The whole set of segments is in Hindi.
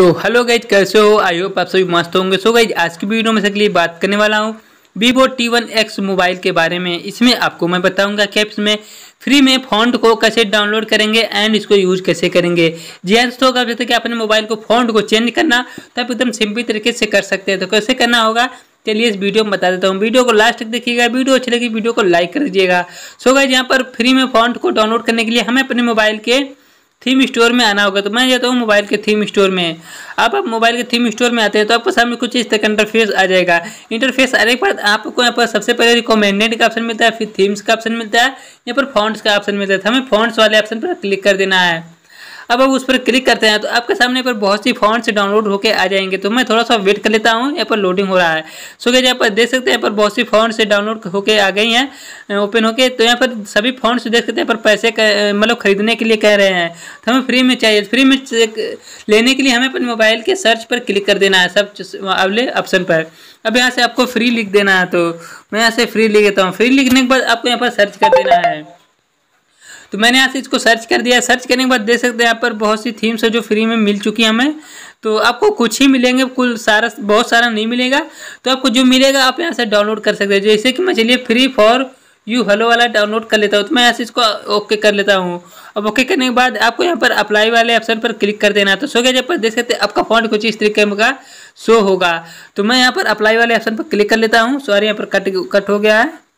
सो हेलो गाइज कैसे हो आई होप आप सभी मस्त होंगे सो गाइज आज की वीडियो में सके लिए बात करने वाला हूँ Vivo T one X mobile के बारे में इसमें आपको मैं बताऊंगा कैप्स में फ्री में फॉन्ट को कैसे डाउनलोड करेंगे एंड इसको यूज कैसे करेंगे जी हाँ दोस्तों अगर जैसे कि अपने मोबाइल को फॉन्ट को चेंज करना तो आप एकदम सिंपल तरीके से कर सकते हैं तो कैसे करना होगा चलिए इस वीडियो में बता देता हूँ वीडियो को लास्ट तक देखिएगा वीडियो अच्छी लगी वीडियो को लाइक कर दीजिएगा सो गाइज यहाँ पर फ्री में फॉन्ट को डाउनलोड करने के लिए हमें अपने मोबाइल के थीम स्टोर में आना होगा तो मैं जाता हूँ मोबाइल के थीम स्टोर में अब आप मोबाइल के थीम स्टोर में आते हैं तो आपको सामने कुछ इस तरह का इंटरफेस आ जाएगा इंटरफेस आने के बाद आपको यहाँ पर सबसे पहले रिकमेंडेड का ऑप्शन मिलता है फिर थीम्स का ऑप्शन मिलता है यहाँ पर फॉन्ट्स का ऑप्शन मिलता है तो हमें फॉन्ट्स वाले ऑप्शन पर क्लिक कर देना है अब आप उस पर क्लिक करते हैं तो आपके सामने पर बहुत सी फॉन्ट्स डाउनलोड होकर आ जाएंगे तो मैं थोड़ा सा वेट कर लेता हूँ यहाँ पर लोडिंग हो रहा है सो क्या यहाँ पर देख सकते हैं यहाँ पर बहुत सी फॉन्ट्स डाउनलोड होकर आ गई हैं ओपन होकर तो यहाँ पर सभी फॉन्ट्स देख सकते हैं पर पैसे मतलब खरीदने के लिए कह रहे हैं तो हमें फ्री में चाहिए फ्री में लेने के लिए हमें अपने मोबाइल के सर्च पर क्लिक कर देना है सब अगले ऑप्शन पर अब यहाँ से आपको फ्री लिख देना है तो मैं यहाँ से फ्री लिख देता हूँ फ्री लिखने के बाद आपको यहाँ पर सर्च कर देना है तो मैंने यहाँ से इसको सर्च कर दिया सर्च करने के बाद देख सकते हैं यहाँ पर बहुत सी थीम्स है जो फ्री में मिल चुकी है हमें तो आपको कुछ ही मिलेंगे कुल सारा बहुत सारा नहीं मिलेगा तो आपको जो मिलेगा आप यहाँ से डाउनलोड कर सकते हैं जैसे कि मैं चलिए फ्री फॉर यू हेलो वाला डाउनलोड कर लेता हूँ तो मैं यहाँ से इसको ओके कर लेता हूँ अब ओके करने के बाद आपको यहाँ पर अप्लाई वाले ऑप्शन पर क्लिक कर देना तो सो गया जब पर देख सकते हैं आपका फॉन्ट कुछ इस तरीके का शो होगा तो मैं यहाँ पर अप्लाई वाले ऑप्शन पर क्लिक कर लेता हूँ सॉरी यहाँ पर कट कट हो गया है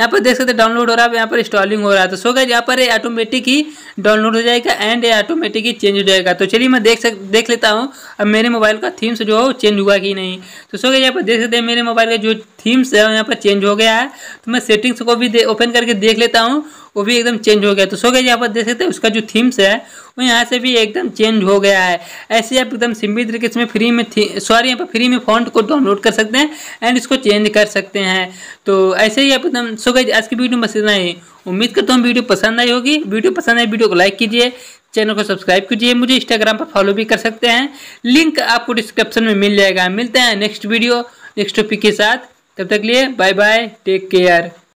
यहाँ पर देख सकते हैं डाउनलोड हो रहा है यहाँ पर इंस्टॉलिंग हो रहा है तो सो गए यहाँ पर ऑटोमेटिक ही डाउनलोड हो जाएगा एंड ये ऑटोमेटिक ही चेंज हो जाएगा तो चलिए मैं देख सक देख लेता हूँ अब मेरे मोबाइल का थीम्स जो है चेंज हुआ कि नहीं तो सो गए यहाँ पर देख सकते हैं मेरे मोबाइल का जो थीम्स है यहाँ पर चेंज हो गया है तो मैं सेटिंग्स को भी ओपन करके देख लेता हूँ वो भी एकदम चेंज हो गया तो सो गया यहाँ पर देख सकते हैं उसका जो थीम्स है वो यहाँ से भी एकदम चेंज हो गया है ऐसे आप एकदम सिंपल तरीके से फ्री में सॉरी यहाँ पर फ्री में फॉन्ट को डाउनलोड कर सकते हैं एंड इसको चेंज कर सकते हैं तो ऐसे ही आप एकदम सो गए आज की वीडियो में इतना ही उम्मीद करता हूँ वीडियो पसंद आई होगी वीडियो पसंद आई वीडियो को लाइक कीजिए चैनल को सब्सक्राइब कीजिए मुझे इंस्टाग्राम पर फॉलो भी कर सकते हैं लिंक आपको डिस्क्रिप्शन में मिल जाएगा मिलते हैं नेक्स्ट वीडियो नेक्स्ट टॉपिक के साथ तब तक लिए बाय बाय टेक केयर